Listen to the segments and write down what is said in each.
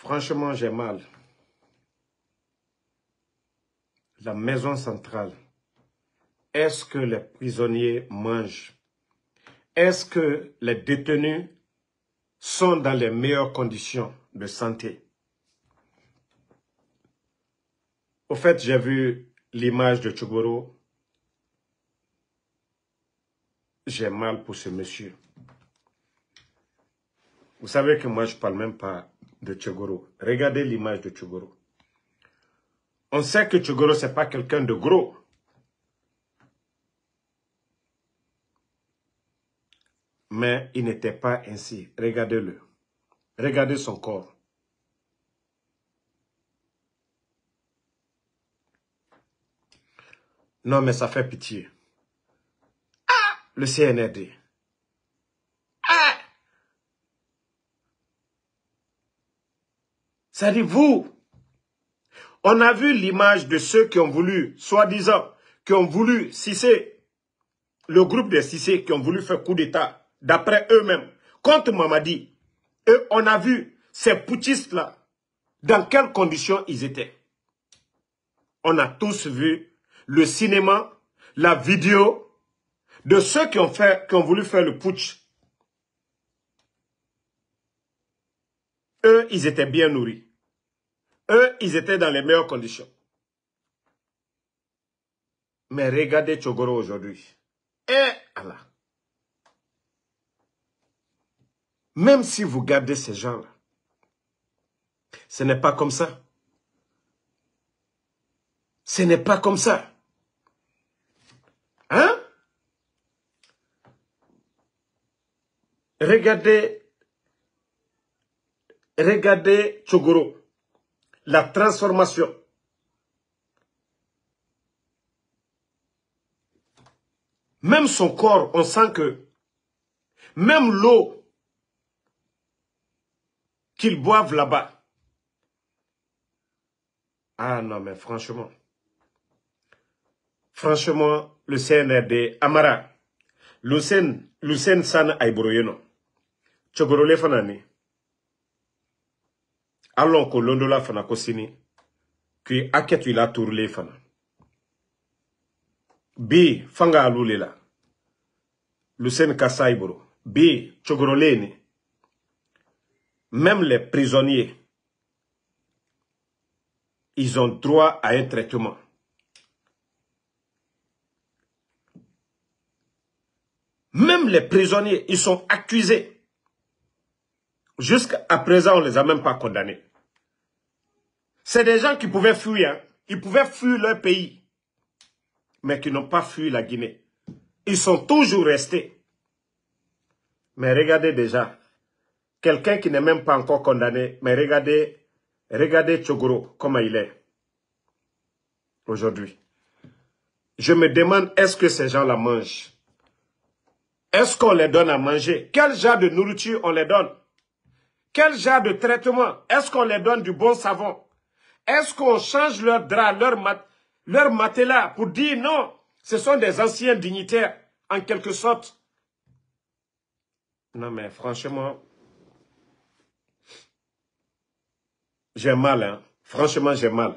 Franchement, j'ai mal. La maison centrale. Est-ce que les prisonniers mangent Est-ce que les détenus sont dans les meilleures conditions de santé Au fait, j'ai vu l'image de Chogoro. J'ai mal pour ce monsieur. Vous savez que moi, je ne parle même pas de Tchogoro. Regardez l'image de Tchogoro. On sait que Tchogoro, ce n'est pas quelqu'un de gros. Mais il n'était pas ainsi. Regardez-le. Regardez son corps. Non, mais ça fait pitié. Ah! le CNRD. à vous. On a vu l'image de ceux qui ont voulu, soi-disant, qui ont voulu c'est le groupe des cissés qui ont voulu faire coup d'État, d'après eux-mêmes, contre Mamadi. eux, on a vu ces putschistes-là, dans quelles conditions ils étaient. On a tous vu le cinéma, la vidéo de ceux qui ont, qui ont voulu faire le putsch. Eux, ils étaient bien nourris. Eux, ils étaient dans les meilleures conditions. Mais regardez Chogoro aujourd'hui. Eh Allah. Même si vous gardez ces gens-là, ce n'est pas comme ça. Ce n'est pas comme ça. Hein? Regardez, regardez Chogoro la transformation. Même son corps, on sent que même l'eau qu'ils boivent là-bas. Ah non, mais franchement. Franchement, le CNRD, Amara, Le CNRD, San Aibroyeno, Chogorole Fanani, Allons que l'on fana ko sini k'i qui a la fana B, fanga aloule Lucene la B, ka même les prisonniers ils ont droit à un traitement Même les prisonniers, ils sont accusés. Jusqu'à présent, on ne les a même pas condamnés. C'est des gens qui pouvaient fuir. Hein. Ils pouvaient fuir leur pays. Mais qui n'ont pas fui la Guinée. Ils sont toujours restés. Mais regardez déjà. Quelqu'un qui n'est même pas encore condamné. Mais regardez, regardez Chogoro, comment il est. Aujourd'hui. Je me demande, est-ce que ces gens la mangent Est-ce qu'on les donne à manger Quel genre de nourriture on les donne Quel genre de traitement Est-ce qu'on les donne du bon savon est-ce qu'on change leur drap, leur, leur matelas pour dire non, ce sont des anciens dignitaires, en quelque sorte Non mais franchement, j'ai mal, hein. Franchement, j'ai mal.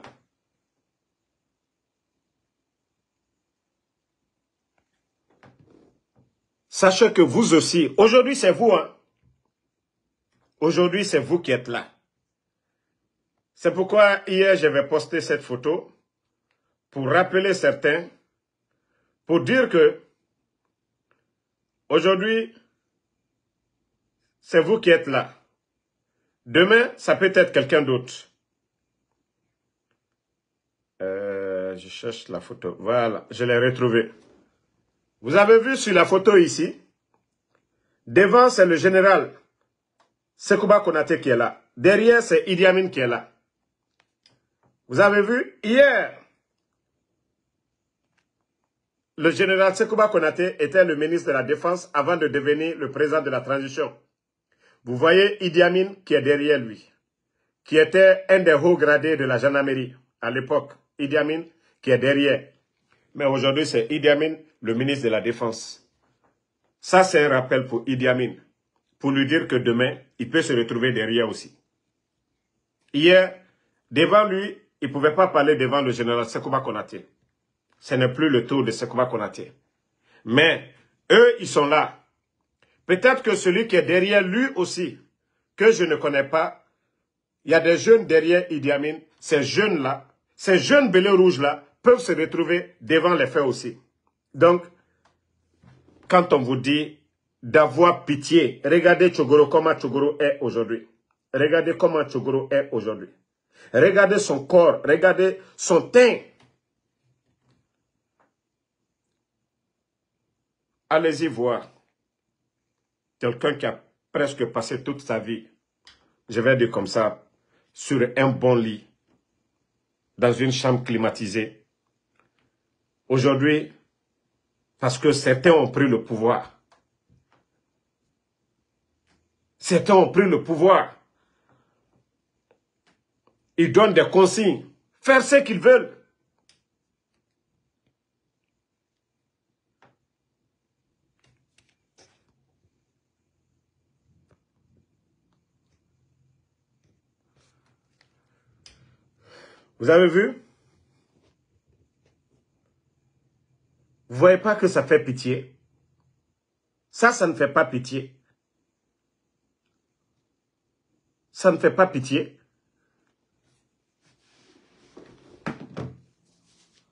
Sachez que vous aussi, aujourd'hui c'est vous, hein. Aujourd'hui c'est vous qui êtes là. C'est pourquoi hier, je vais poster cette photo pour rappeler certains, pour dire que aujourd'hui, c'est vous qui êtes là. Demain, ça peut être quelqu'un d'autre. Euh, je cherche la photo. Voilà, je l'ai retrouvée. Vous avez vu sur la photo ici, devant c'est le général Sekouba Konate qui est là. Derrière c'est Idi Amin qui est là. Vous avez vu, hier, le général Tsekouba Konate était le ministre de la Défense avant de devenir le président de la transition. Vous voyez Idi Amin qui est derrière lui, qui était un des hauts gradés de la gendarmerie à l'époque. Idi Amin qui est derrière. Mais aujourd'hui, c'est Idi Amin, le ministre de la Défense. Ça, c'est un rappel pour Idi Amin, pour lui dire que demain, il peut se retrouver derrière aussi. Hier, devant lui, il ne pouvait pas parler devant le général Sekouba Konaté. Ce n'est plus le tour de Sekouba Konaté. Mais eux, ils sont là. Peut-être que celui qui est derrière lui aussi, que je ne connais pas, il y a des jeunes derrière Idi Amin, ces jeunes-là, ces jeunes belets rouges-là, peuvent se retrouver devant les faits aussi. Donc, quand on vous dit d'avoir pitié, regardez Chogoro, comment Chogoro est aujourd'hui. Regardez comment Chogoro est aujourd'hui. Regardez son corps, regardez son teint. Allez-y voir. Quelqu'un qui a presque passé toute sa vie, je vais dire comme ça, sur un bon lit, dans une chambre climatisée. Aujourd'hui, parce que certains ont pris le pouvoir. Certains ont pris le pouvoir. Ils donnent des consignes. Faire ce qu'ils veulent. Vous avez vu Vous voyez pas que ça fait pitié Ça, ça ne fait pas pitié. Ça ne fait pas pitié.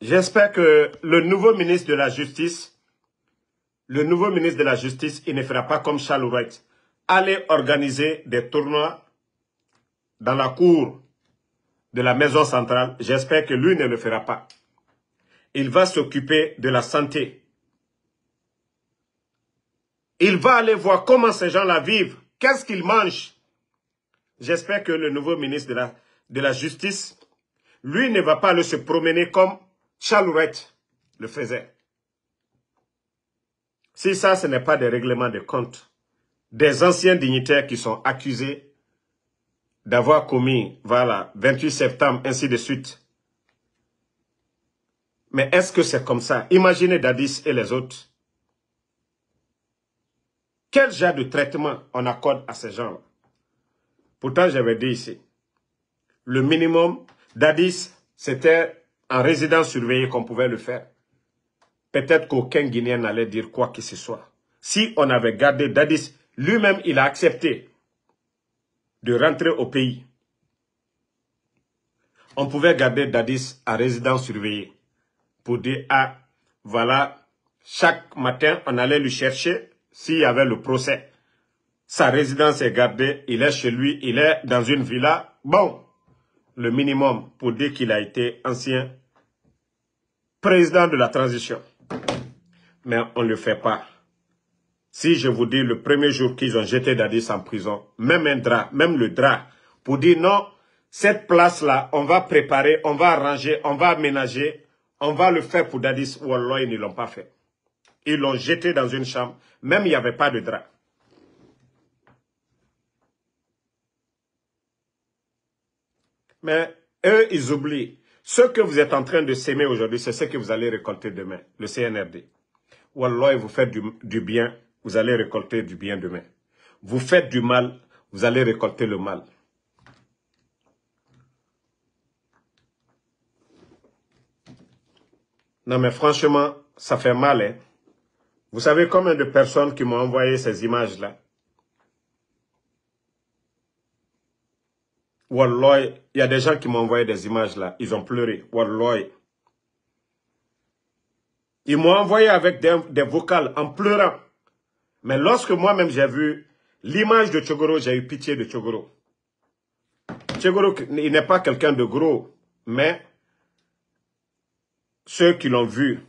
J'espère que le nouveau ministre de la Justice, le nouveau ministre de la Justice, il ne fera pas comme Charles Wright. Aller organiser des tournois dans la cour de la maison centrale, j'espère que lui ne le fera pas. Il va s'occuper de la santé. Il va aller voir comment ces gens là vivent, qu'est-ce qu'ils mangent. J'espère que le nouveau ministre de la, de la Justice, lui ne va pas aller se promener comme Charles le faisait. Si ça, ce n'est pas des règlements de compte, des anciens dignitaires qui sont accusés d'avoir commis, voilà, 28 septembre, ainsi de suite. Mais est-ce que c'est comme ça Imaginez Dadis et les autres. Quel genre de traitement on accorde à ces gens-là Pourtant, j'avais dit ici, le minimum, Dadis, c'était en résidence surveillée qu'on pouvait le faire, peut-être qu'aucun Guinéen n'allait dire quoi que ce soit. Si on avait gardé Dadis, lui-même, il a accepté de rentrer au pays. On pouvait garder Dadis à résidence surveillée pour dire, ah, voilà, chaque matin, on allait le chercher s'il y avait le procès. Sa résidence est gardée, il est chez lui, il est dans une villa. Bon, le minimum pour dire qu'il a été ancien président de la transition. Mais on ne le fait pas. Si je vous dis le premier jour qu'ils ont jeté Dadis en prison, même un drap, même le drap, pour dire non, cette place-là, on va préparer, on va arranger, on va aménager, on va le faire pour Dadis. alors ils ne l'ont pas fait. Ils l'ont jeté dans une chambre, même il n'y avait pas de drap. Mais eux, ils oublient. Ce que vous êtes en train de s'aimer aujourd'hui, c'est ce que vous allez récolter demain, le CNRD. Wallah, vous faites du, bien, vous allez récolter du bien demain. Vous faites du mal, vous allez récolter le mal. Non mais franchement, ça fait mal. Hein. Vous savez combien de personnes qui m'ont envoyé ces images-là Walloy, il y a des gens qui m'ont envoyé des images là. Ils ont pleuré. Walloy. Ils m'ont envoyé avec des, vocales en pleurant. Mais lorsque moi-même j'ai vu l'image de Chogoro, j'ai eu pitié de Chogoro. Chogoro, il n'est pas quelqu'un de gros. Mais ceux qui l'ont vu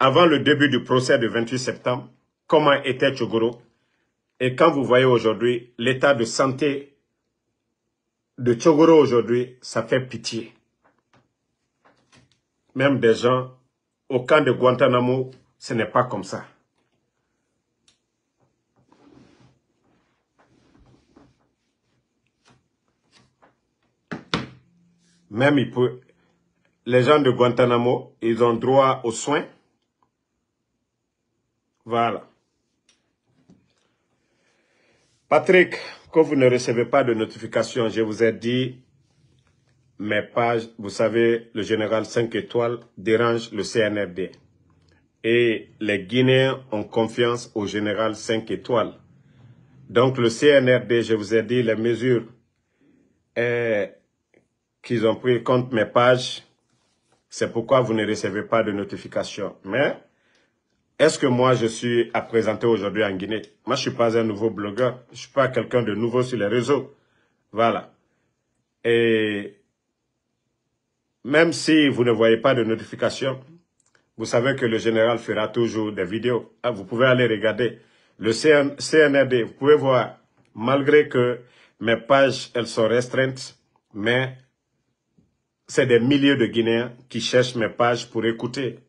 avant le début du procès du 28 septembre, comment était Chogoro et quand vous voyez aujourd'hui l'état de santé de Tchogoro aujourd'hui, ça fait pitié. Même des gens au camp de Guantanamo, ce n'est pas comme ça. Même les gens de Guantanamo, ils ont droit aux soins. Voilà. Patrick, quand vous ne recevez pas de notification, je vous ai dit, mes pages, vous savez, le général 5 étoiles dérange le CNRD. Et les Guinéens ont confiance au général 5 étoiles. Donc le CNRD, je vous ai dit, les mesures euh, qu'ils ont pris contre mes pages, c'est pourquoi vous ne recevez pas de notification. Mais est-ce que moi, je suis à présenter aujourd'hui en Guinée Moi, je ne suis pas un nouveau blogueur. Je ne suis pas quelqu'un de nouveau sur les réseaux. Voilà. Et même si vous ne voyez pas de notification, vous savez que le général fera toujours des vidéos. Ah, vous pouvez aller regarder le CNRD. Vous pouvez voir, malgré que mes pages, elles sont restreintes, mais c'est des milliers de Guinéens qui cherchent mes pages pour écouter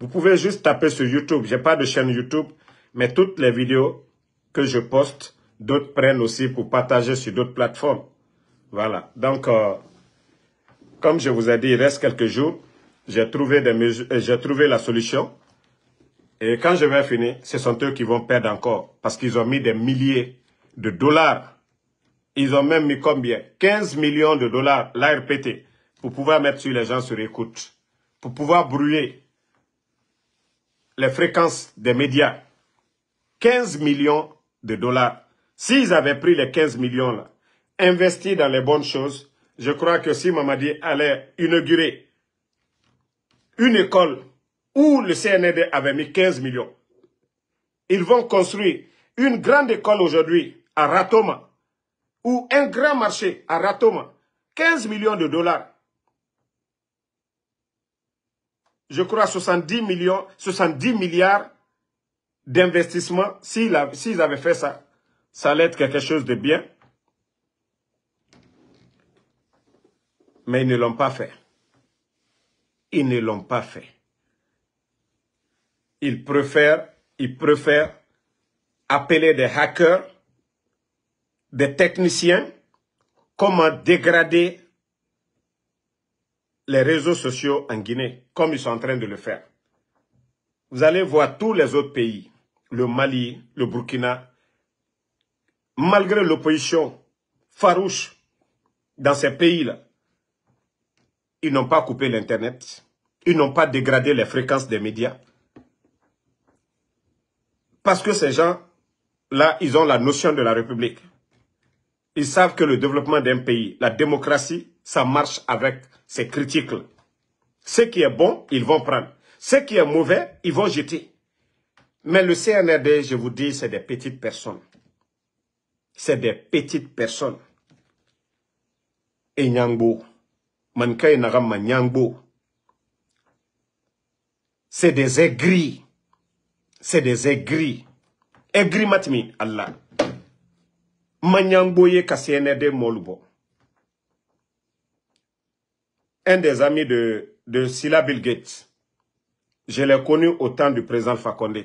vous pouvez juste taper sur YouTube. J'ai pas de chaîne YouTube, mais toutes les vidéos que je poste, d'autres prennent aussi pour partager sur d'autres plateformes. Voilà. Donc, euh, comme je vous ai dit, il reste quelques jours. J'ai trouvé des euh, j'ai trouvé la solution. Et quand je vais finir, ce sont eux qui vont perdre encore parce qu'ils ont mis des milliers de dollars. Ils ont même mis combien 15 millions de dollars, l'ARPT, pour pouvoir mettre sur les gens sur écoute, pour pouvoir brûler les fréquences des médias. 15 millions de dollars. S'ils avaient pris les 15 millions investi investis dans les bonnes choses, je crois que si Mamadi allait inaugurer une école où le CND avait mis 15 millions, ils vont construire une grande école aujourd'hui à Ratoma ou un grand marché à Ratoma, 15 millions de dollars. je crois, 70 millions, 70 milliards d'investissements. S'ils avaient fait ça, ça allait être quelque chose de bien. Mais ils ne l'ont pas fait. Ils ne l'ont pas fait. Ils préfèrent, ils préfèrent appeler des hackers, des techniciens, comment dégrader les réseaux sociaux en Guinée, comme ils sont en train de le faire. Vous allez voir tous les autres pays, le Mali, le Burkina, malgré l'opposition farouche dans ces pays-là, ils n'ont pas coupé l'Internet, ils n'ont pas dégradé les fréquences des médias. Parce que ces gens-là, ils ont la notion de la République. Ils savent que le développement d'un pays, la démocratie, ça marche avec ces critiques Ce qui est bon, ils vont prendre. Ce qui est mauvais, ils vont jeter. Mais le CNRD, je vous dis, c'est des petites personnes. C'est des petites personnes. Et Nyangbo, c'est des aigris. C'est des aigris. Aigris matmi, Allah. CNRD un des amis de, de Silla Bill Gates. Je l'ai connu au temps du président Fakonde.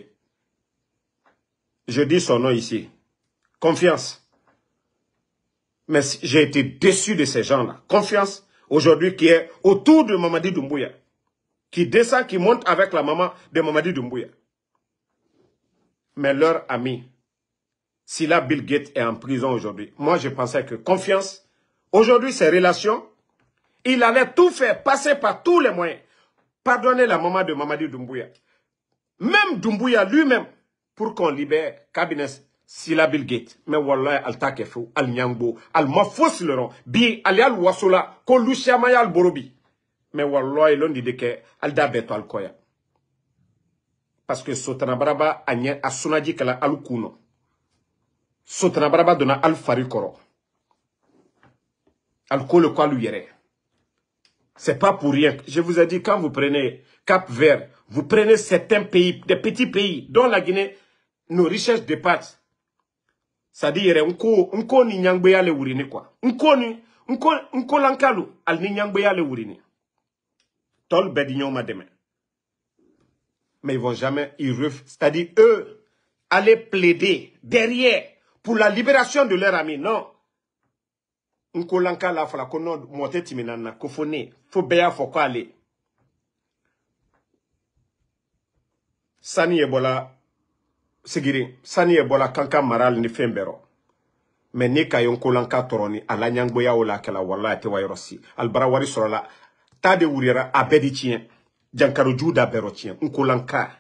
Je dis son nom ici. Confiance. Mais j'ai été déçu de ces gens-là. Confiance, aujourd'hui, qui est autour de Mamadi Doumbouya. Qui descend, qui monte avec la maman de Mamadi Doumbouya. Mais leur ami, Silla Bill Gates est en prison aujourd'hui, moi je pensais que confiance, aujourd'hui ces relations il allait tout faire, passer par tous les moyens. Pardonnez la maman de Mamadi Doumbouya. Même Doumbouya lui-même, pour qu'on libère cabinet Sila Bill Gates. Mais Wallah, al Takefou, al Nyango, al Mafos le rond, bi al Wasula, Wasola, ko al Borobi. Mais Wallah, l'on dit que al Dabeto al Koya. Parce que Sotana Baraba a Asunaji Kala al Kuno. Sotana Baraba donna al Farikoro. Al Kolo lui Yere. C'est pas pour rien. Je vous ai dit, quand vous prenez Cap Vert, vous prenez certains pays, des petits pays, dont la Guinée, nos richesses dépassent. C'est-à-dire, on connaît Nyangbeya le quoi. On connaît, on connaît al le Tol Bedignon Mais ils vont jamais, ils C'est-à-dire, eux, aller plaider derrière pour la libération de leur ami. Non. nkolanka la fɔla ko nɔ mɔgɔ tɛmɛna na ko fo ne fo bɛɛ y'a fɔ ko ale sani ye bɔla sigiri sani ye bɔla kankan mara ni fɛn bɛɛ rɔ mɛ ne ka ye nkolanka tɔrɔ ni a laɲangoya o la kɛla wala a tɛ wa yɔrɔ si alibara wari sɔrɔla taa de wuriyara a bɛɛ de tiɲɛ jankaroju da bɛɛ rɔ tiɲɛ nkolanka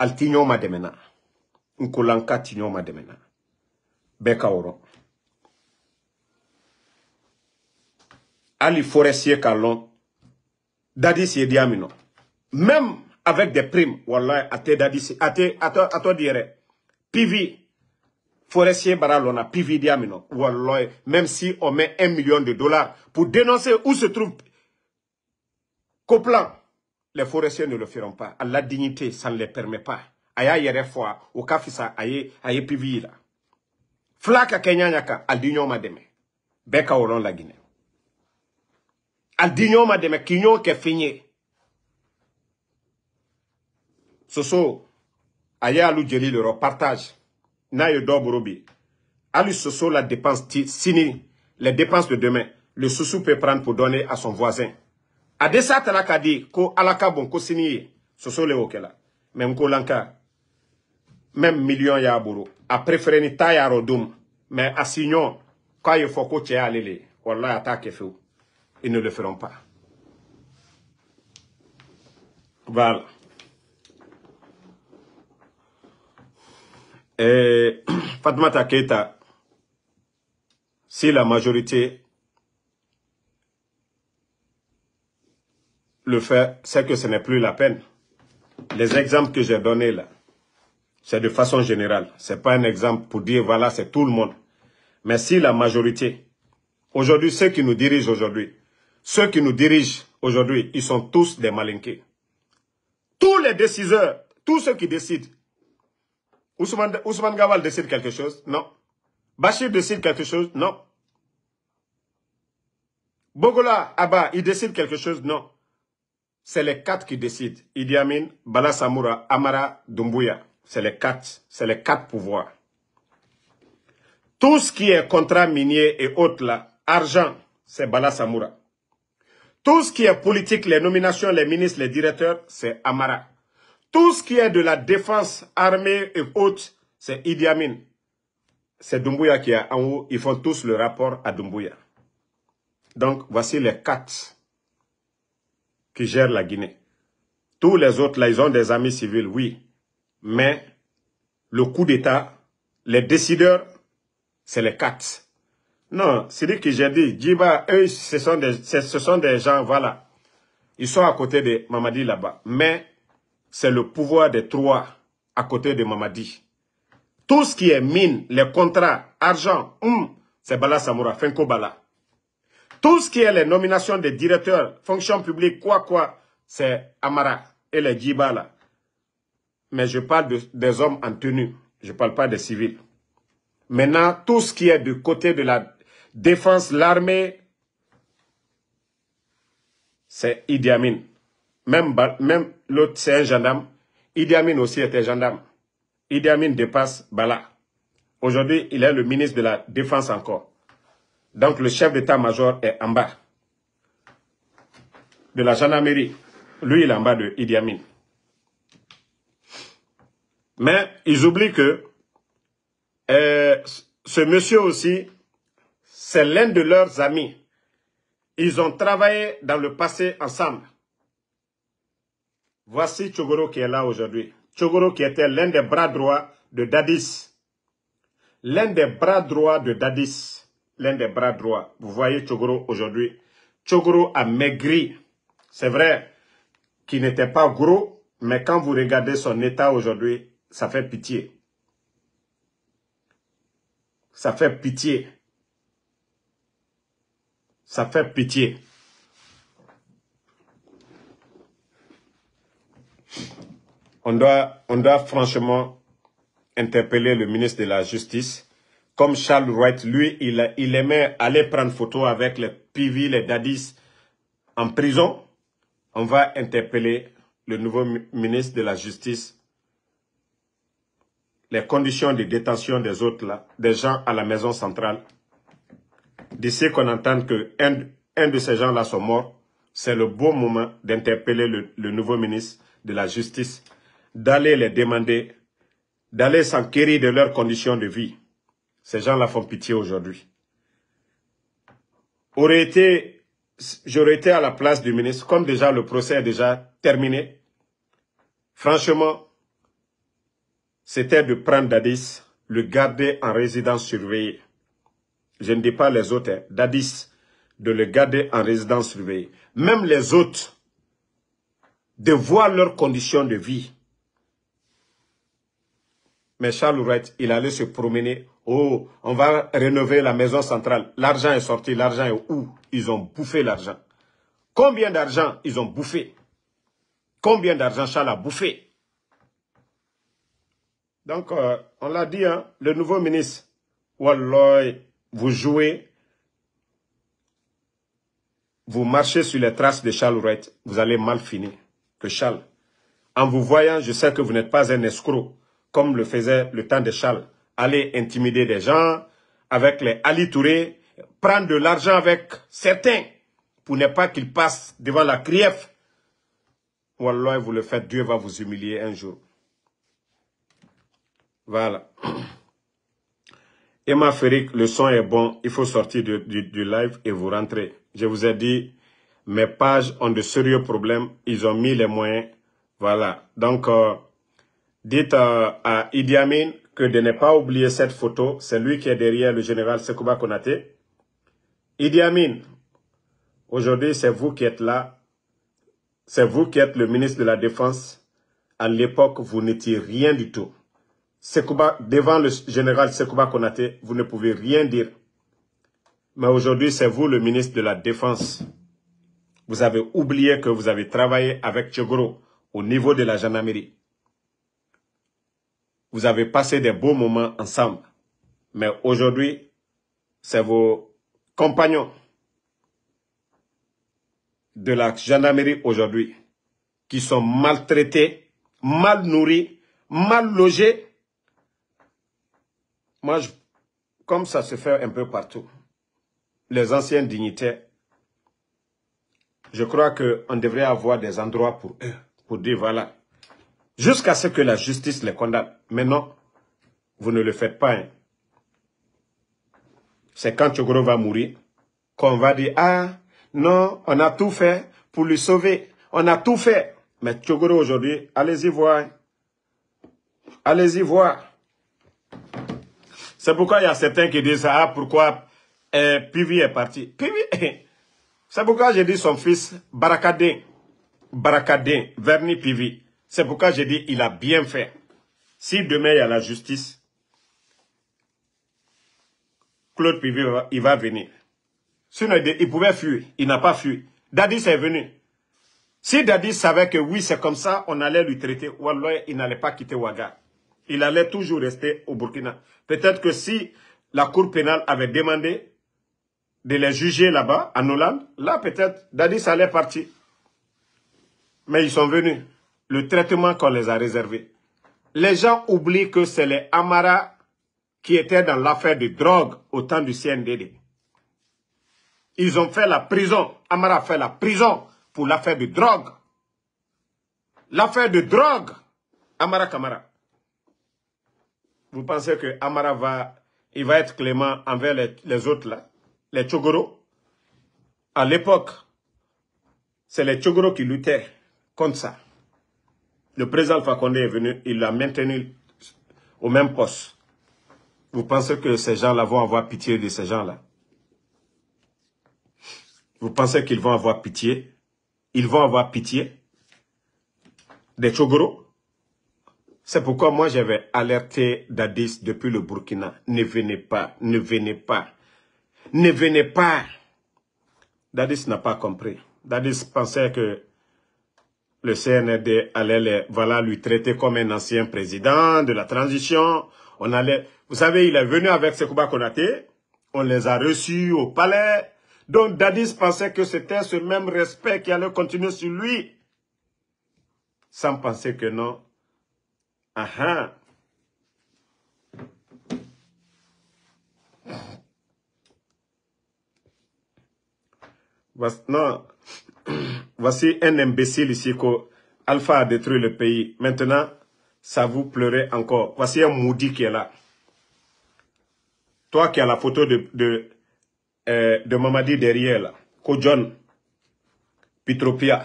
ali ti ɲɔgɔn ma dɛmɛna nkolanka ti ɲɔgɔn ma dɛmɛna bɛɛ ka wɔrɔ Ali Forestier Kalon, Dadi Diamino. Même avec des primes, Wallah, Ate Dadi, toi Ato Dire, PV, Forestier Baralona, PV Diamino, voilà, même si on met un million de dollars pour dénoncer où se trouve Coplan, les forestiers ne le feront pas. La dignité, ça ne les permet pas. Aya yere fois, au kafisa, aye, aye PV là. Flaka kenyanyaka, al mademe. Beka oron la Guinée. Al dino ma dɛmɛ k'i ke kɛ soso a alu jeli le partage n'a yo do boro bi soso la dépense sini les dépenses de demain le soso peut prendre pour donner à son voisin a desa di ko alaka bon ko sini soso le y'o Même ko Lanka. même million y'a boro a préféré ni ta y'a rɔ Mais mɛ a si ɲɔn k'a ko cɛ ils ne le feront pas. Voilà. Et Fatma Taketa, si la majorité le fait, c'est que ce n'est plus la peine. Les exemples que j'ai donnés là, c'est de façon générale. Ce n'est pas un exemple pour dire voilà, c'est tout le monde. Mais si la majorité, aujourd'hui, ceux qui nous dirigent aujourd'hui, ceux qui nous dirigent aujourd'hui, ils sont tous des malinqués. Tous les déciseurs, tous ceux qui décident. Ousmane, Gawal décide quelque chose Non. Bachir décide quelque chose Non. Bogola Abba, il décide quelque chose Non. C'est les quatre qui décident. Idi Amin, Bala Samoura, Amara, Dumbuya, C'est les quatre. C'est les quatre pouvoirs. Tout ce qui est contrat minier et autres là, argent, c'est Bala Samoura. Tout ce qui est politique, les nominations, les ministres, les directeurs, c'est Amara. Tout ce qui est de la défense armée et haute, c'est Idi Amin. C'est Dumbuya qui est en haut. Ils font tous le rapport à Dumbuya. Donc, voici les quatre qui gèrent la Guinée. Tous les autres, là, ils ont des amis civils, oui. Mais le coup d'État, les décideurs, c'est les quatre. Non, c'est lui que j'ai dit. Djiba, eux, ce sont, des, ce sont des gens, voilà. Ils sont à côté de Mamadi là-bas. Mais c'est le pouvoir des trois à côté de Mamadi. Tout ce qui est mine, les contrats, argent, hum, c'est Bala Samoura, Fenko Bala. Tout ce qui est les nominations des directeurs, fonctions publiques, quoi, quoi, c'est Amara et les Djiba là. Mais je parle des hommes en tenue, je ne parle pas des civils. Maintenant, tout ce qui est du côté de la défense, l'armée, c'est Idi Amin. Même, même l'autre, c'est un gendarme. Idi Amin aussi était gendarme. Idi Amin dépasse Bala. Aujourd'hui, il est le ministre de la Défense encore. Donc, le chef d'état-major est en bas de la gendarmerie. Lui, il est en bas de Idi Amin. Mais ils oublient que euh, ce monsieur aussi, c'est l'un de leurs amis. Ils ont travaillé dans le passé ensemble. Voici Chogoro qui est là aujourd'hui. Chogoro qui était l'un des bras droits de Dadis. L'un des bras droits de Dadis. L'un des bras droits. Vous voyez Chogoro aujourd'hui. Chogoro a maigri. C'est vrai qu'il n'était pas gros, mais quand vous regardez son état aujourd'hui, ça fait pitié. Ça fait pitié. Ça fait pitié. On doit, franchement interpeller le ministre de la Justice. Comme Charles Wright, lui, il, aimait aller prendre photo avec les PV, les dadis en prison. On va interpeller le nouveau ministre de la Justice. Les conditions de détention des autres, là, des gens à la maison centrale, D'ici qu'on entende que un, de ces gens-là sont morts, c'est le bon moment d'interpeller le, nouveau ministre de la Justice, d'aller les demander, d'aller s'enquérir de leurs conditions de vie. Ces gens-là font pitié aujourd'hui. j'aurais été à la place du ministre, comme déjà le procès est déjà terminé. Franchement, c'était de prendre Dadis, le garder en résidence surveillée je ne dis pas les autres, hein, dadis, de le garder en résidence surveillée. Même les autres, de voir leurs conditions de vie. Mais Charles Ouret, il allait se promener. Oh, on va rénover la maison centrale. L'argent est sorti, l'argent est où Ils ont bouffé l'argent. Combien d'argent ils ont bouffé Combien d'argent Charles a bouffé Donc, euh, on l'a dit, hein, le nouveau ministre, Walloy, vous jouez, vous marchez sur les traces de Charles Wright, vous allez mal finir que Charles. En vous voyant, je sais que vous n'êtes pas un escroc, comme le faisait le temps de Charles. Allez intimider des gens avec les alitourés, prendre de l'argent avec certains pour ne pas qu'ils passent devant la CRIEF. Wallah, vous le faites, Dieu va vous humilier un jour. Voilà. Emma Ferric, le son est bon, il faut sortir du, live et vous rentrez. Je vous ai dit, mes pages ont de sérieux problèmes, ils ont mis les moyens. Voilà, donc euh, dites euh, à Idi Amin que de ne pas oublier cette photo, c'est lui qui est derrière le général Sekouba Konate. Idi Amin, aujourd'hui c'est vous qui êtes là, c'est vous qui êtes le ministre de la Défense. À l'époque, vous n'étiez rien du tout devant le général Sekouba Konate vous ne pouvez rien dire. Mais aujourd'hui, c'est vous le ministre de la Défense. Vous avez oublié que vous avez travaillé avec Tchogoro au niveau de la gendarmerie. Vous avez passé des beaux moments ensemble. Mais aujourd'hui, c'est vos compagnons de la gendarmerie aujourd'hui qui sont maltraités, mal nourris, mal logés moi, comme ça se fait un peu partout, les anciens dignitaires, je crois qu'on devrait avoir des endroits pour eux, pour dire voilà, jusqu'à ce que la justice les condamne. Mais non, vous ne le faites pas. Hein. C'est quand Tchogoro va mourir qu'on va dire, ah, non, on a tout fait pour lui sauver. On a tout fait. Mais Tchogoro, aujourd'hui, allez-y voir. Hein. Allez-y voir. C'est pourquoi il y a certains qui disent, ah, pourquoi euh, Pivi est parti. Pivi, c'est pourquoi j'ai dit son fils, Barakadé, Barakadé, Verni Pivi. C'est pourquoi j'ai dit, il a bien fait. Si demain il y a la justice, Claude Pivi, il va venir. Sinon, il pouvait fuir. Il n'a pas fui. Daddy est venu. Si Daddy savait que oui, c'est comme ça, on allait lui traiter, Wallah, il n'allait pas quitter Ouaga il allait toujours rester au Burkina. Peut-être que si la Cour pénale avait demandé de les juger là-bas, en Hollande, là peut-être Dadis allait partir. Mais ils sont venus. Le traitement qu'on les a réservé. Les gens oublient que c'est les Amara qui étaient dans l'affaire de drogue au temps du CNDD. Ils ont fait la prison. Amara a fait la prison pour l'affaire de drogue. L'affaire de drogue. Amara Kamara. Vous pensez que Amara va, il va être clément envers les, autres là, les Chogoro À l'époque, c'est les Chogoro qui luttaient contre ça. Le président Alpha est venu, il l'a maintenu au même poste. Vous pensez que ces gens-là vont avoir pitié de ces gens-là Vous pensez qu'ils vont avoir pitié Ils vont avoir pitié des Chogoro c'est pourquoi moi j'avais alerté Dadis depuis le Burkina. Ne venez pas, ne venez pas, ne venez pas. Dadis n'a pas compris. Dadis pensait que le CND allait voilà, lui traiter comme un ancien président de la transition. On allait, vous savez, il est venu avec Sekouba Konaté. On les a reçus au palais. Donc Dadis pensait que c'était ce même respect qui allait continuer sur lui. Sans penser que non, Aha. Non. Voici un imbécile ici que Alpha a détruit le pays. Maintenant, ça vous pleurait encore. Voici un maudit qui est là. Toi qui as la photo de, de, euh, de Mamadi derrière là. Kojon. Pitropia.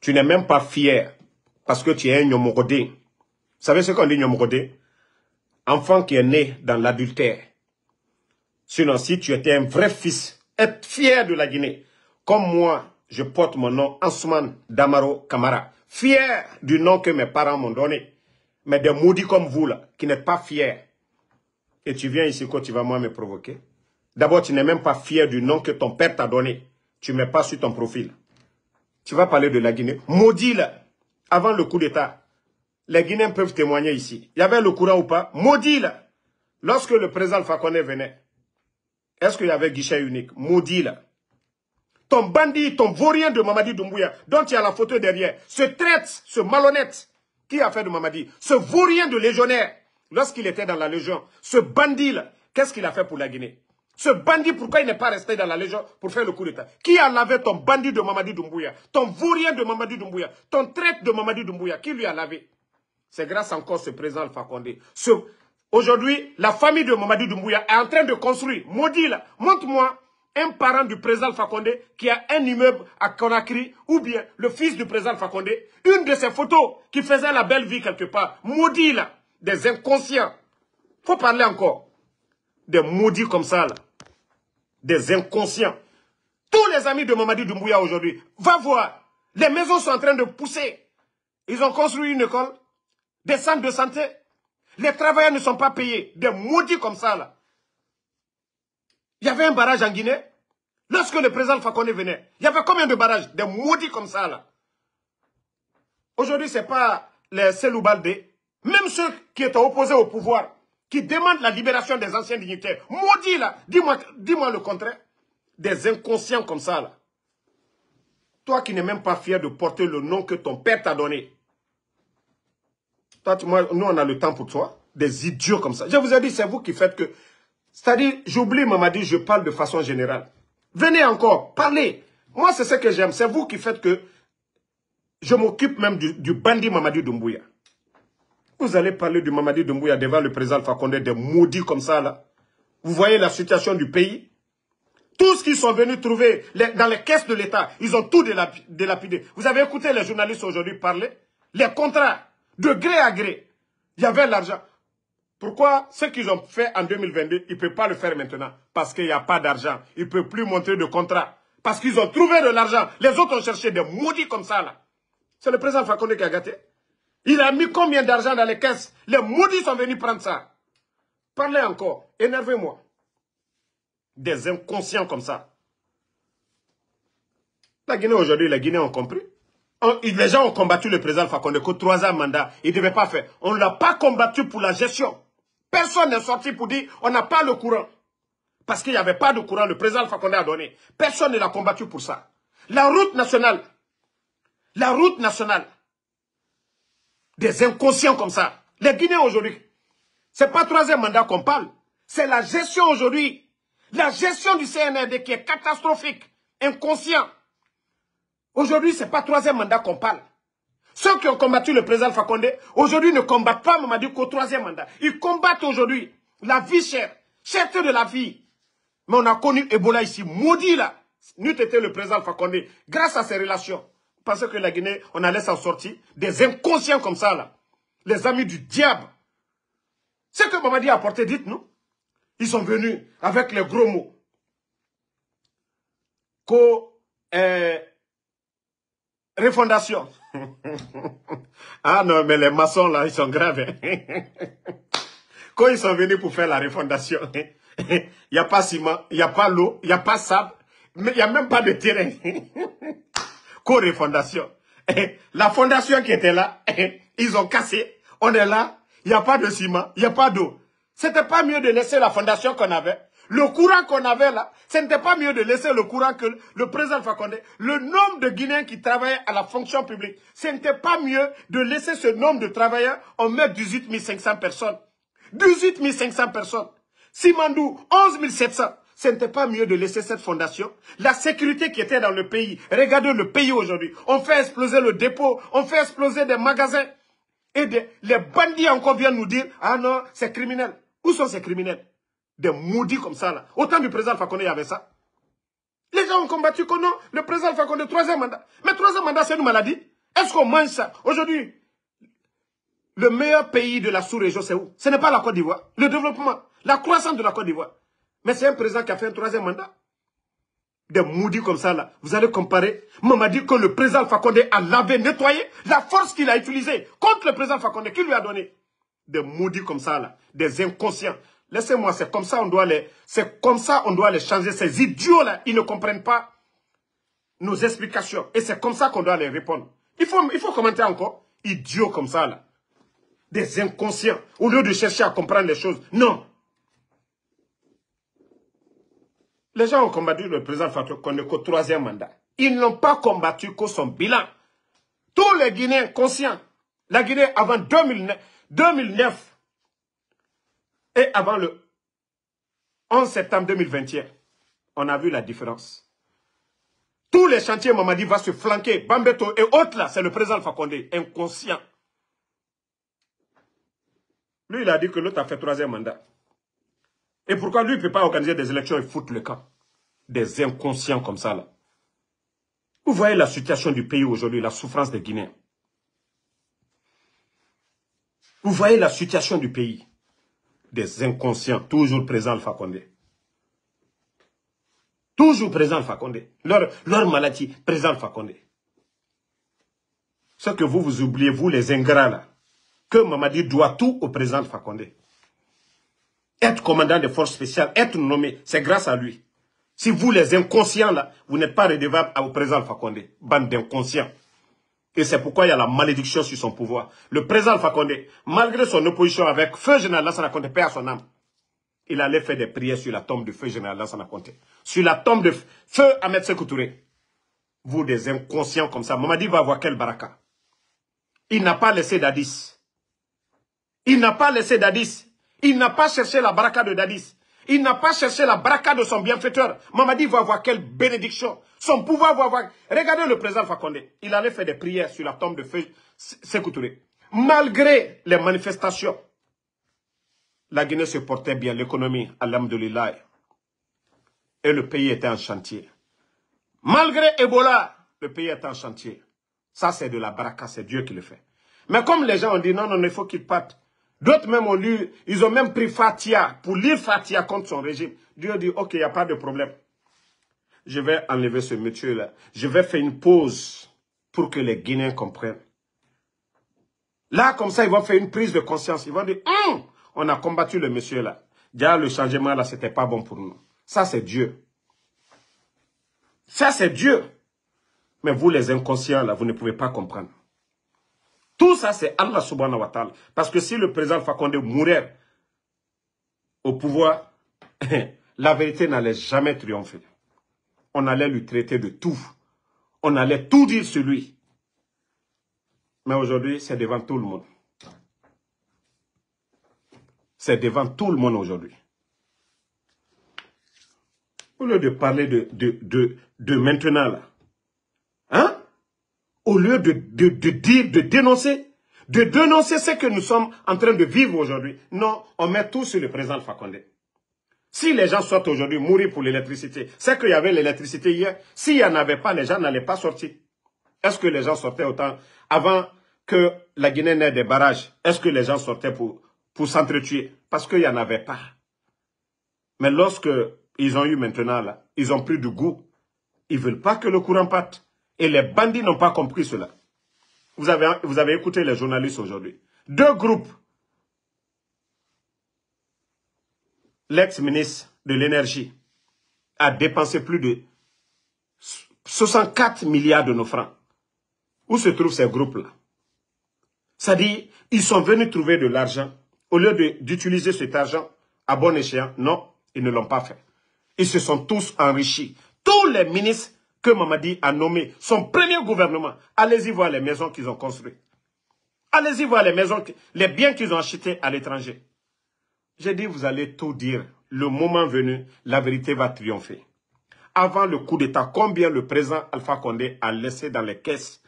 Tu n'es même pas fier parce que tu es un Yomorodé savez ce qu'on dit, Enfant qui est né dans l'adultère. Sinon, si tu étais un vrai fils, être fier de la Guinée. Comme moi, je porte mon nom, Ansman Damaro Kamara. Fier du nom que mes parents m'ont donné. Mais des maudits comme vous, là, qui n'êtes pas fier. Et tu viens ici quand tu vas moi me provoquer. D'abord, tu n'es même pas fier du nom que ton père t'a donné. Tu ne mets pas sur ton profil. Tu vas parler de la Guinée. Maudit, là, avant le coup d'État, les Guinéens peuvent témoigner ici. Il y avait le courant ou pas Maudit là. Lorsque le président Fakone venait, est-ce qu'il y avait guichet unique Maudit là. Ton bandit, ton vaurien de Mamadi Doumbouya, dont il y a la photo derrière, ce traite, ce malhonnête, qui a fait de Mamadi, ce vaurien de légionnaire, lorsqu'il était dans la Légion, ce bandit là, qu'est-ce qu'il a fait pour la Guinée ce bandit, pourquoi il n'est pas resté dans la Légion pour faire le coup d'État Qui a lavé ton bandit de Mamadi Doumbouya Ton vaurien de Mamadi Doumbouya Ton traite de Mamadi Doumbouya Qui lui a lavé c'est grâce encore ce président Alpha Condé. Aujourd'hui, la famille de Mamadou Doumbouya est en train de construire. Maudit là, montre-moi un parent du président Alpha qui a un immeuble à Conakry ou bien le fils du président Alpha Une de ses photos qui faisait la belle vie quelque part. Maudit là, des inconscients. Faut parler encore. Des maudits comme ça là. Des inconscients. Tous les amis de Mamadou Doumbouya aujourd'hui, va voir. Les maisons sont en train de pousser. Ils ont construit une école des centres de santé. Les travailleurs ne sont pas payés. Des maudits comme ça, là. Il y avait un barrage en Guinée. Lorsque le président Fakone venait, il y avait combien de barrages Des maudits comme ça, là. Aujourd'hui, ce n'est pas les Seloubalde. Même ceux qui étaient opposés au pouvoir, qui demandent la libération des anciens dignitaires. Maudits, là. Dis-moi le contraire. Des inconscients comme ça, là. Toi qui n'es même pas fier de porter le nom que ton père t'a donné, toi, moi, nous, on a le temps pour toi. Des idiots comme ça. Je vous ai dit, c'est vous qui faites que... C'est-à-dire, j'oublie Mamadi, je parle de façon générale. Venez encore, parlez. Moi, c'est ce que j'aime. C'est vous qui faites que... Je m'occupe même du, bandit Mamadi Doumbouya. Vous allez parler du Mamadi Doumbouya devant le président Fakonde, des maudits comme ça, là. Vous voyez la situation du pays Tout ce qu'ils sont venus trouver dans les caisses de l'État, ils ont tout délapidé. Vous avez écouté les journalistes aujourd'hui parler Les contrats de gré à gré. Il y avait l'argent. Pourquoi ce qu'ils ont fait en 2022, ils ne peuvent pas le faire maintenant Parce qu'il n'y a pas d'argent. Ils ne peuvent plus montrer de contrat. Parce qu'ils ont trouvé de l'argent. Les autres ont cherché des maudits comme ça, là. C'est le président Fakonde qui a gâté. Il a mis combien d'argent dans les caisses Les maudits sont venus prendre ça. Parlez encore. Énervez-moi. Des inconscients comme ça. La Guinée aujourd'hui, la Guinée ont compris. Oh, les gens ont combattu le président Fakonde que trois ans mandat. Il ne devait pas faire. On ne l'a pas combattu pour la gestion. Personne n'est sorti pour dire on n'a pas le courant. Parce qu'il n'y avait pas de courant. Le président Fakonde a donné. Personne ne l'a combattu pour ça. La route nationale. La route nationale. Des inconscients comme ça. Les Guinéens aujourd'hui. C'est pas troisième mandat qu'on parle. C'est la gestion aujourd'hui. La gestion du CNRD qui est catastrophique, inconscient. Aujourd'hui, ce n'est pas troisième mandat qu'on parle. Ceux qui ont combattu le président Fakonde, aujourd'hui ne combattent pas Mamadou qu'au troisième mandat. Ils combattent aujourd'hui la vie chère, chère de la vie. Mais on a connu Ebola ici, maudit là. N'eût été le président Fakonde, grâce à ses relations. Parce que la Guinée, on allait s'en sortir. Des inconscients comme ça là. Les amis du diable. Ce que Mamadi a apporté, dites-nous. Ils sont venus avec les gros mots. Euh, refondation. ah non, mais les maçons là, ils sont graves. Hein. Quand ils sont venus pour faire la réfondation, hein. il n'y a pas ciment, il n'y a pas l'eau, il n'y a pas de sable, il n'y a même pas de terrain. Quoi réfondation? La fondation qui était là, ils ont cassé. On est là, il n'y a pas de ciment, il n'y a pas d'eau. C'était pas mieux de laisser la fondation qu'on avait. Le courant qu'on avait là, ce n'était pas mieux de laisser le courant que le président Fakonde. Le nombre de Guinéens qui travaillaient à la fonction publique, ce n'était pas mieux de laisser ce nombre de travailleurs. On met 18 500 personnes. 18 500 personnes. Simandou, 11 700. Ce n'était pas mieux de laisser cette fondation. La sécurité qui était dans le pays. Regardez le pays aujourd'hui. On fait exploser le dépôt. On fait exploser des magasins. Et les bandits encore viennent nous dire, ah non, c'est criminel. Où sont ces criminels des maudits comme ça là. Autant du président Fakonde, y avait ça. Les gens ont combattu que non, le président Fakonde, troisième mandat. Mais troisième mandat, c'est une maladie. Est-ce qu'on mange ça Aujourd'hui, le meilleur pays de la sous-région, c'est où Ce n'est pas la Côte d'Ivoire. Le développement, la croissance de la Côte d'Ivoire. Mais c'est un président qui a fait un troisième mandat. Des maudits comme ça là. Vous allez comparer. dit que le président Fakonde a lavé, nettoyé la force qu'il a utilisée contre le président Fakonde, qui lui a donné des maudits comme ça là, des inconscients, Laissez-moi, c'est comme ça on doit les, c'est comme ça on doit les changer. Ces idiots-là, ils ne comprennent pas nos explications. Et c'est comme ça qu'on doit les répondre. Il faut, il faut commenter encore. Idiots comme ça, là. Des inconscients. Au lieu de chercher à comprendre les choses. Non. Les gens ont combattu le président Fatou au troisième mandat. Ils n'ont pas combattu qu'au son bilan. Tous les Guinéens conscients. La Guinée, avant 2009, 2009 et avant le 11 septembre 2021, on a vu la différence. Tous les chantiers, Mamadi va se flanquer. Bambeto et autres, là, c'est le président Fakonde, inconscient. Lui, il a dit que l'autre a fait troisième mandat. Et pourquoi lui ne peut pas organiser des élections et foutre le camp Des inconscients comme ça, là. Vous voyez la situation du pays aujourd'hui, la souffrance des Guinéens. Vous voyez la situation du pays des inconscients, toujours présents le Fakonde. Toujours présent le Fakonde. Leur, maladie, présent le Fakonde. Ce que vous, vous oubliez, vous les ingrats là, que Mamadi doit tout au présent le Fakonde. Être commandant des forces spéciales, être nommé, c'est grâce à lui. Si vous, les inconscients là, vous n'êtes pas redevable au présent le Fakonde. Bande d'inconscients. Et c'est pourquoi il y a la malédiction sur son pouvoir. Le président Alpha malgré son opposition avec feu général Lassana Condé, père à son âme, il allait faire des prières sur la tombe de feu général Lassana Condé. Sur la tombe de feu Ahmed Sekoutouré. Vous, des inconscients comme ça, Mamadi va voir quel baraka. Il n'a pas laissé Dadis. Il n'a pas laissé Dadis. Il n'a pas cherché la baraka de Dadis. Il n'a pas cherché la braca de son bienfaiteur. dit, va avoir quelle bénédiction. Son pouvoir va avoir... Regardez le président Fakonde. Il allait faire des prières sur la tombe de feu Touré. Malgré les manifestations, la Guinée se portait bien, l'économie, à l'âme de l'Ilaï. Et le pays était en chantier. Malgré Ebola, le pays est en chantier. Ça, c'est de la braca, c'est Dieu qui le fait. Mais comme les gens ont dit, non, non, il faut qu'il parte. D'autres même ont lu, ils ont même pris Fatia pour lire Fatia contre son régime. Dieu dit, ok, il n'y a pas de problème. Je vais enlever ce monsieur là Je vais faire une pause pour que les Guinéens comprennent. Là, comme ça, ils vont faire une prise de conscience. Ils vont dire, hum, on a combattu le monsieur là. Déjà, le changement là, c'était pas bon pour nous. Ça, c'est Dieu. Ça, c'est Dieu. Mais vous, les inconscients là, vous ne pouvez pas comprendre. Tout ça, c'est Allah subhanahu wa ta'ala. Parce que si le président Fakonde mourait au pouvoir, la vérité n'allait jamais triompher. On allait lui traiter de tout. On allait tout dire sur lui. Mais aujourd'hui, c'est devant tout le monde. C'est devant tout le monde aujourd'hui. Au lieu de parler de, de, maintenant, là, au lieu de, dire, de dénoncer, de dénoncer ce que nous sommes en train de vivre aujourd'hui. Non, on met tout sur le président Fakonde. Si les gens sortent aujourd'hui mourir pour l'électricité, c'est qu'il y avait l'électricité hier. S'il n'y en avait pas, les gens n'allaient pas sortir. Est-ce que les gens sortaient autant avant que la Guinée n'ait des barrages Est-ce que les gens sortaient pour, pour s'entretuer Parce qu'il n'y en avait pas. Mais lorsque ils ont eu maintenant, là, ils ont plus de goût, ils ne veulent pas que le courant parte. Et les bandits n'ont pas compris cela. Vous avez, vous avez écouté les journalistes aujourd'hui. Deux groupes. L'ex-ministre de l'énergie a dépensé plus de 64 milliards de nos francs. Où se trouvent ces groupes-là C'est-à-dire, ils sont venus trouver de l'argent. Au lieu d'utiliser cet argent à bon échéant, non, ils ne l'ont pas fait. Ils se sont tous enrichis. Tous les ministres que Mamadi a nommé son premier gouvernement, allez-y voir les maisons qu'ils ont construites. Allez-y voir les maisons, les biens qu'ils ont achetés à l'étranger. J'ai dit, vous allez tout dire. Le moment venu, la vérité va triompher. Avant le coup d'État, combien le président Alpha Condé a laissé dans les caisses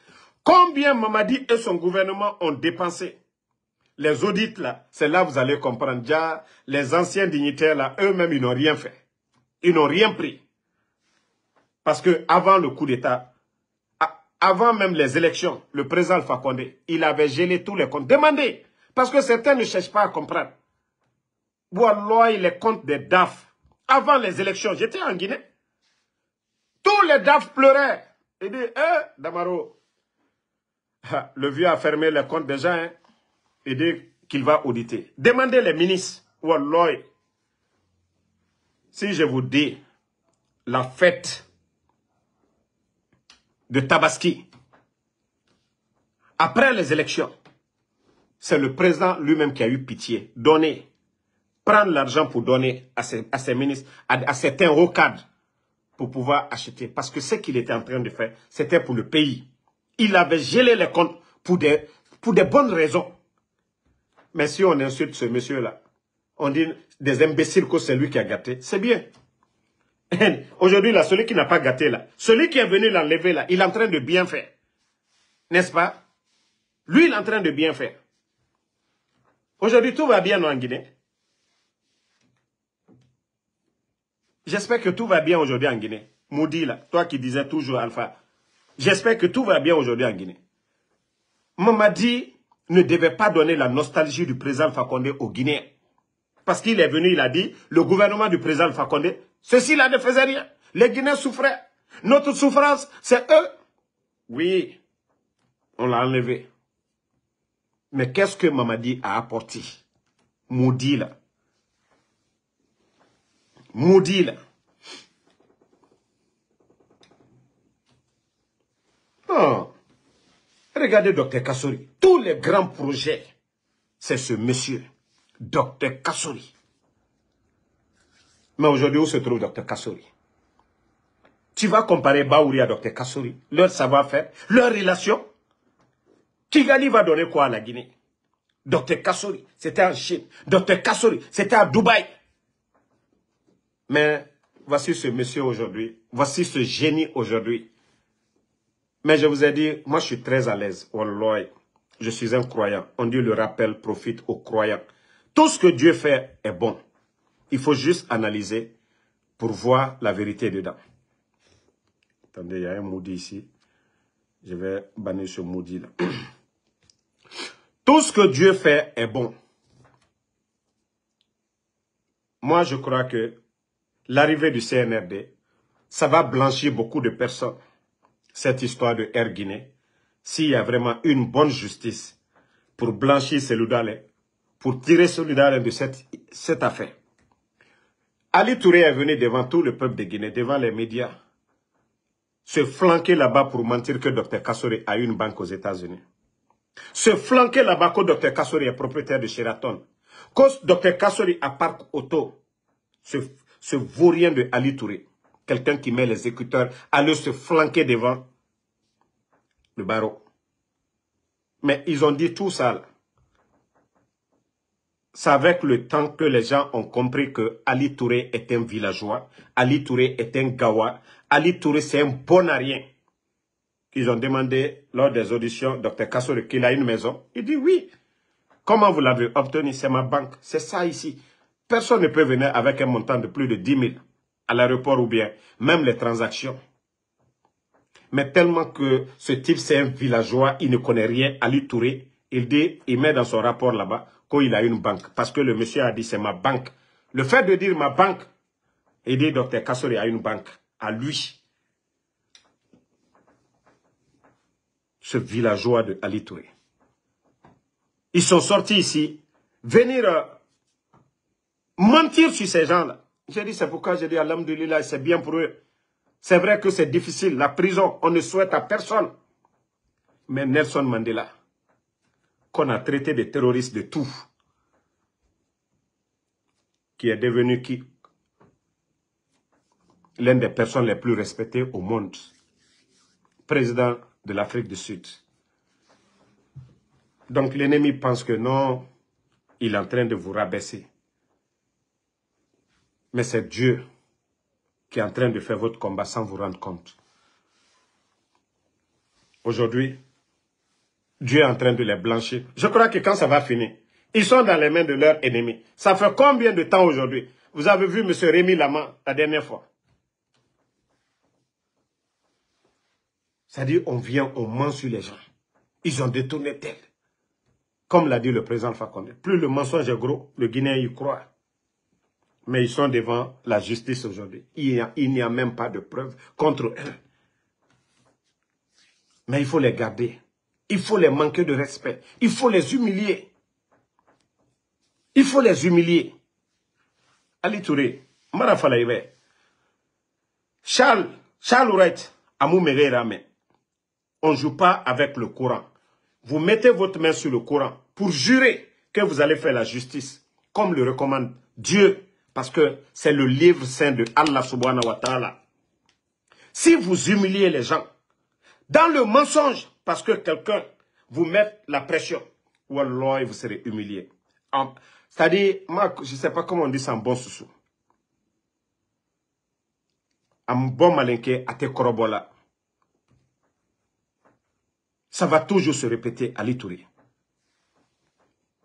Combien Mamadi et son gouvernement ont dépensé Les audits, là, c'est là que vous allez comprendre. Déjà, les anciens dignitaires, là, eux-mêmes, ils n'ont rien fait. Ils n'ont rien pris. Parce que avant le coup d'État, avant même les élections, le président Fakonde, il avait gelé tous les comptes. Demandez, parce que certains ne cherchent pas à comprendre. Ou les comptes des DAF. Avant les élections, j'étais en Guinée. Tous les DAF pleuraient. Il dit, eh, hein, Damaro, le vieux a fermé les comptes déjà. Hein. Il dit qu'il va auditer. Demandez les ministres. Ou si je vous dis la fête de Tabaski, après les élections, c'est le président lui-même qui a eu pitié. Donner, prendre l'argent pour donner à ses, ministres, à, certains hauts pour pouvoir acheter. Parce que ce qu'il était en train de faire, c'était pour le pays. Il avait gelé les comptes pour des, pour des bonnes raisons. Mais si on insulte ce monsieur-là, on dit des imbéciles que c'est lui qui a gâté, c'est bien. Aujourd'hui, là, celui qui n'a pas gâté, là, celui qui est venu l'enlever, là, il est en train de bien faire. N'est-ce pas Lui, il est en train de bien faire. Aujourd'hui, tout va bien en Guinée. J'espère que tout va bien aujourd'hui en Guinée. Maudit, là, toi qui disais toujours Alpha, j'espère que tout va bien aujourd'hui en Guinée. Mamadi ne devait pas donner la nostalgie du président Fakonde aux Guinéens. Parce qu'il est venu, il a dit, le gouvernement du président Fakonde Ceci, ci là ne faisait rien. Les Guinéens souffraient. Notre souffrance, c'est eux. Oui, on l'a enlevé. Mais qu'est-ce que Mamadi a apporté Maudit là. Maudit là. Oh. Regardez Dr Kassori. Tous les grands projets, c'est ce monsieur, Dr Kassori. Mais aujourd'hui, où se trouve Dr Kassouri Tu vas comparer Baouri à Dr Kassouri, leur savoir-faire, leur relation. Kigali va donner quoi à la Guinée Dr Kassouri, c'était en Chine. Dr Kassouri, c'était à Dubaï. Mais voici ce monsieur aujourd'hui. Voici ce génie aujourd'hui. Mais je vous ai dit, moi je suis très à l'aise. je suis un croyant. On dit le rappel profite aux croyants. Tout ce que Dieu fait est bon. Il faut juste analyser pour voir la vérité dedans. Attendez, il y a un maudit ici. Je vais bannir ce maudit-là. Tout ce que Dieu fait est bon. Moi, je crois que l'arrivée du CNRD, ça va blanchir beaucoup de personnes. Cette histoire de Air Guinée, s'il y a vraiment une bonne justice pour blanchir celui pour tirer celui de cette, cette affaire. Ali Touré est venu devant tout le peuple de Guinée, devant les médias, se flanquer là-bas pour mentir que Dr Kassori a une banque aux États-Unis. Se flanquer là-bas que Dr Kassori est propriétaire de Sheraton. Que Dr Kassori a Parc Auto. Ce, vaurien de Ali Touré. Quelqu'un qui met les écouteurs, le se flanquer devant le barreau. Mais ils ont dit tout ça. Là. C'est avec le temps que les gens ont compris que Ali Touré est un villageois, Ali Touré est un Gawa, Ali Touré c'est un bon rien. Ils ont demandé lors des auditions, Dr Kassori, qu'il a une maison. Il dit oui. Comment vous l'avez obtenu C'est ma banque. C'est ça ici. Personne ne peut venir avec un montant de plus de 10 000 à l'aéroport ou bien même les transactions. Mais tellement que ce type, c'est un villageois, il ne connaît rien, Ali Touré, il dit, il met dans son rapport là-bas, il a une banque. Parce que le monsieur a dit, c'est ma banque. Le fait de dire ma banque, et dit Dr Kassori a une banque, à lui, ce villageois de Ali Ils sont sortis ici, venir euh, mentir sur ces gens-là. J'ai dit, c'est pourquoi j'ai dit, à l'homme de Lila, c'est bien pour eux. C'est vrai que c'est difficile, la prison, on ne souhaite à personne. Mais Nelson Mandela, qu'on a traité de terroristes de tout, qui est devenu qui l'une des personnes les plus respectées au monde, président de l'Afrique du Sud. Donc l'ennemi pense que non, il est en train de vous rabaisser. Mais c'est Dieu qui est en train de faire votre combat sans vous rendre compte. Aujourd'hui, Dieu est en train de les blanchir. Je crois que quand ça va finir, ils sont dans les mains de leurs ennemis. Ça fait combien de temps aujourd'hui Vous avez vu M. Rémi Lama la dernière fois. C'est-à-dire, on vient, on ment sur les gens. Ils ont détourné tel. Comme l'a dit le président Fakonde, plus le mensonge est gros, le Guinéen y croit. Mais ils sont devant la justice aujourd'hui. Il n'y a, a même pas de preuves contre eux. Mais il faut les garder il faut les manquer de respect. Il faut les humilier. Il faut les humilier. Ali Touré, Mara Charles, Charles Ouret, Amou Rame. On ne joue pas avec le courant. Vous mettez votre main sur le courant. pour jurer que vous allez faire la justice, comme le recommande Dieu, parce que c'est le livre saint de Allah subhanahu wa ta'ala. Si vous humiliez les gens, dans le mensonge, parce que quelqu'un vous met la pression. Ou Wallah, vous serez humilié. C'est-à-dire, je ne sais pas comment on dit ça en bon soussou. En bon malinqué, à tes corobola. Ça va toujours se répéter à l'Itourie.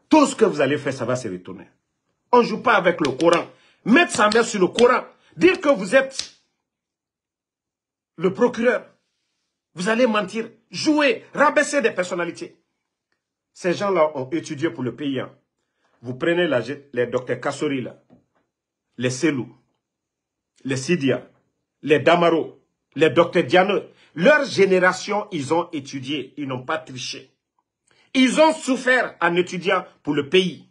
Tout ce que vous allez faire, ça va se retourner. On ne joue pas avec le Coran. Mettre sa main sur le Coran. Dire que vous êtes le procureur. Vous allez mentir jouer, rabaisser des personnalités. Ces gens-là ont étudié pour le pays. Hein. Vous prenez les docteurs Kassori, là, les Selou, les Sidia, les Damaro, les docteurs Diano. Leur génération, ils ont étudié, ils n'ont pas triché. Ils ont souffert en étudiant pour le pays.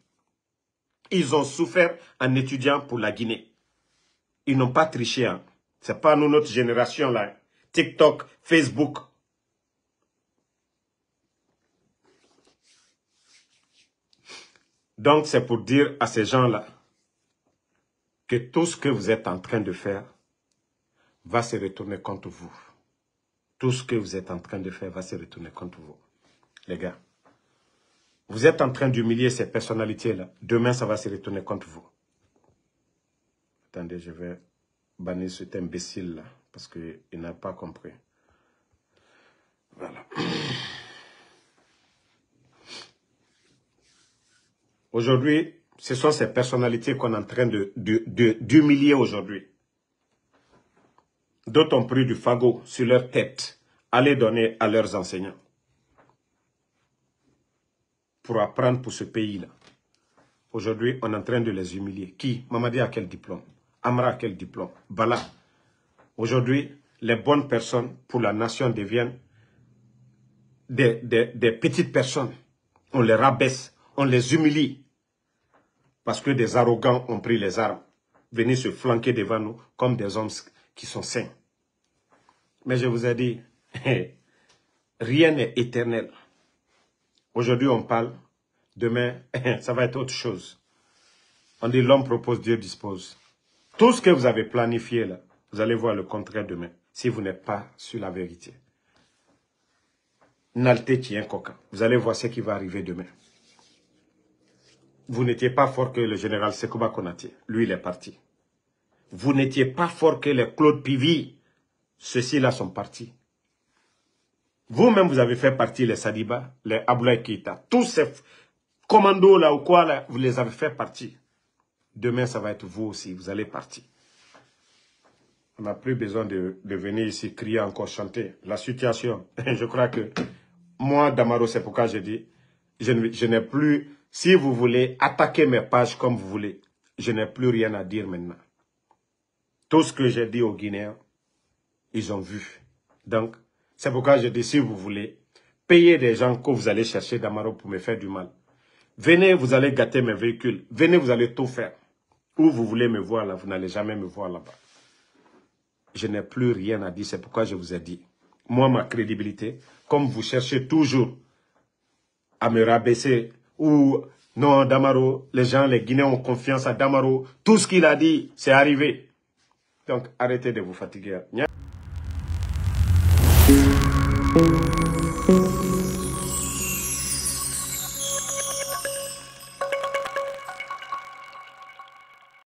Ils ont souffert en étudiant pour la Guinée. Ils n'ont pas triché. Hein. C'est Ce n'est pas nous, notre génération, là. Hein. TikTok, Facebook, Donc c'est pour dire à ces gens-là que tout ce que vous êtes en train de faire va se retourner contre vous. Tout ce que vous êtes en train de faire va se retourner contre vous. Les gars, vous êtes en train d'humilier ces personnalités-là. Demain, ça va se retourner contre vous. Attendez, je vais bannir cet imbécile-là parce qu'il n'a pas compris. Voilà. Aujourd'hui, ce sont ces personnalités qu'on est en train d'humilier de, aujourd'hui. D'autres ont pris du fagot sur leur tête à les donner à leurs enseignants pour apprendre pour ce pays-là. Aujourd'hui, on est en train de les humilier. Qui Mamadi a quel diplôme Amra a quel diplôme Bala. Aujourd'hui, les bonnes personnes pour la nation deviennent des petites personnes. On les rabaisse, on les humilie parce que des arrogants ont pris les armes, venir se flanquer devant nous comme des hommes qui sont saints. Mais je vous ai dit, rien n'est éternel. Aujourd'hui, on parle. Demain, ça va être autre chose. On dit l'homme propose, Dieu dispose. Tout ce que vous avez planifié là, vous allez voir le contraire demain, si vous n'êtes pas sur la vérité. tient coquin. Vous allez voir ce qui va arriver demain. Vous n'étiez pas fort que le général Sekouba Konaté. Lui, il est parti. Vous n'étiez pas fort que les Claude Pivi, Ceux-ci-là sont partis. Vous-même, vous avez fait partie les Sadiba, les Abdoulaye Tous ces commandos-là ou quoi, vous les avez fait partie. Demain, ça va être vous aussi. Vous allez partir. On n'a plus besoin de, de, venir ici crier encore chanter. La situation, je crois que moi, Damaro, c'est pourquoi je dis, je n'ai plus si vous voulez attaquer mes pages comme vous voulez, je n'ai plus rien à dire maintenant. Tout ce que j'ai dit aux Guinéens, ils ont vu. Donc, c'est pourquoi je dis, si vous voulez, payer des gens que vous allez chercher d'Amaro pour me faire du mal. Venez, vous allez gâter mes véhicules. Venez, vous allez tout faire. Où vous voulez me voir là, vous n'allez jamais me voir là-bas. Je n'ai plus rien à dire, c'est pourquoi je vous ai dit. Moi, ma crédibilité, comme vous cherchez toujours à me rabaisser ou non, Damaro, les gens, les Guinéens ont confiance à Damaro. Tout ce qu'il a dit, c'est arrivé. Donc arrêtez de vous fatiguer.